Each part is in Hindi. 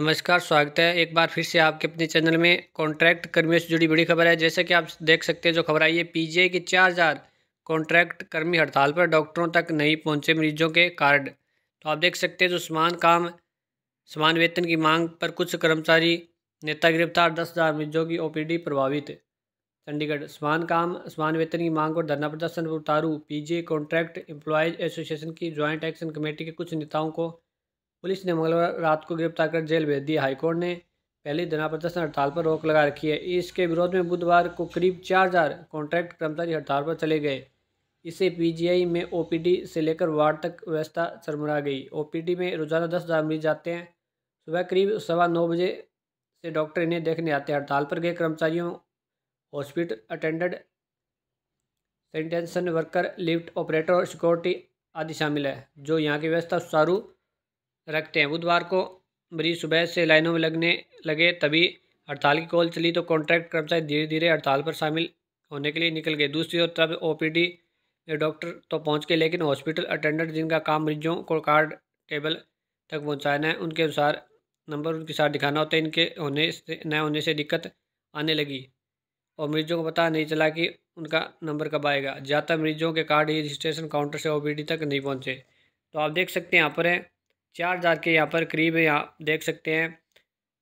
नमस्कार स्वागत है एक बार फिर से आपके अपने चैनल में कॉन्ट्रैक्ट कर्मियों से जुड़ी बड़ी खबर है जैसे कि आप देख सकते हैं जो खबर आई है आई के चार हज़ार कॉन्ट्रैक्ट कर्मी हड़ताल पर डॉक्टरों तक नहीं पहुंचे मरीजों के कार्ड तो आप देख सकते हैं जो समान काम समान वेतन की मांग पर कुछ कर्मचारी नेता गिरफ्तार दस हज़ार मरीजों की डी प्रभावित चंडीगढ़ समान काम समान वेतन की मांग और धरना प्रदर्शन पर उतारू पीजीआई कॉन्ट्रैक्ट एम्प्लॉयज एसोसिएशन की ज्वाइंट एक्शन कमेटी के कुछ नेताओं को पुलिस ने मंगलवार रात को गिरफ्तार कर जेल भेज दिया हाईकोर्ट ने पहले धना प्रदर्शन हड़ताल पर रोक लगा रखी है इसके विरोध में बुधवार को करीब चार हजार कॉन्ट्रैक्ट कर्मचारी हड़ताल पर चले गए इसे पीजीआई में ओपीडी से लेकर वार्ड तक व्यवस्था चरमरा गई ओपीडी में रोजाना दस हज़ार मरीज आते हैं सुबह करीब सवा नौ बजे से डॉक्टर इन्हें देखने आते हैं हड़ताल पर गए कर्मचारियों hospital attendant sanitation worker lift operator और सिक्योरिटी आदि शामिल है जो यहाँ की व्यवस्था सुचारू रखते हैं बुधवार को मरीज सुबह से लाइनों में लगने लगे तभी हड़ताल की कॉल चली तो कॉन्ट्रैक्ट कर्मचारी धीरे धीरे हड़ताल पर शामिल होने के लिए निकल गए दूसरी ओर तब ओपीडी में डॉक्टर तो पहुंच गए लेकिन हॉस्पिटल अटेंडेंट जिनका काम मरीजों को कार्ड टेबल तक पहुँचाना है उनके अनुसार नंबर उनके साथ दिखाना होता है इनके होने से न होने से दिक्कत आने लगी और मरीजों को पता नहीं चला कि उनका नंबर कब आएगा ज़्यादातर मरीजों के कार्ड रजिस्ट्रेशन काउंटर से ओ तक नहीं पहुँचे तो आप देख सकते हैं यहाँ पर है चार हज़ार के यहाँ पर करीब है यहाँ देख सकते हैं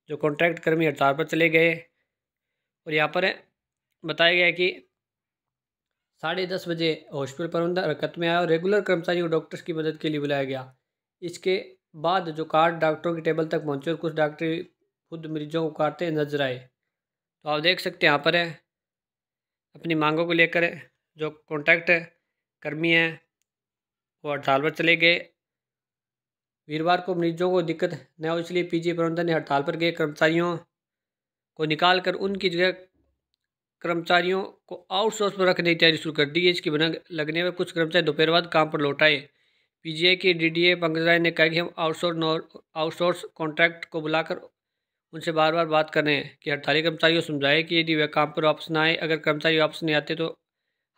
जो कॉन्ट्रैक्ट कर्मी हड़ताल पर चले गए और यहाँ पर बताया गया कि साढ़े दस बजे हॉस्पिटल प्रबंधन हरकत में आया और रेगुलर कर्मचारी को डॉक्टर्स की मदद के लिए बुलाया गया इसके बाद जो कार्ड डॉक्टरों की टेबल तक पहुँचे और कुछ डॉक्टर खुद मरीजों को काटते नजर आए तो आप देख सकते हैं यहाँ पर है अपनी मांगों को लेकर जो कॉन्ट्रैक्ट कर्मी हैं वो हड़ताल पर चले गए वीरवार को मरीजों को दिक्कत न हो इसलिए पीजी प्रबंधन ने हड़ताल पर गए कर्मचारियों को निकाल कर उनकी जगह कर्मचारियों को आउटसोर्स पर रखने की तैयारी शुरू कर दी है इसकी बना लगने पर कुछ कर्मचारी दोपहर बाद काम पर लौट आए पीजीआई के डीडीए पंकज राय ने कहा कि हम आउटसोर्स आउटसोर्स कॉन्ट्रैक्ट को बुलाकर उनसे बार बार बात कर रहे हैं कि हड़ताली कर्मचारियों को समझाए कि यदि वह काम पर वापस ना आए अगर कर्मचारी वापस नहीं आते तो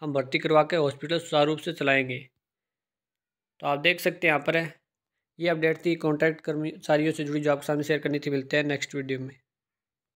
हम भर्ती करवा के हॉस्पिटल सुचारू रूप से चलाएँगे तो आप देख सकते हैं यहाँ पर है ये अपडेट थी कॉन्टैक्ट कर्मचारियों से जुड़ी जॉब के सामने शेयर करनी थी मिलते हैं नेक्स्ट वीडियो में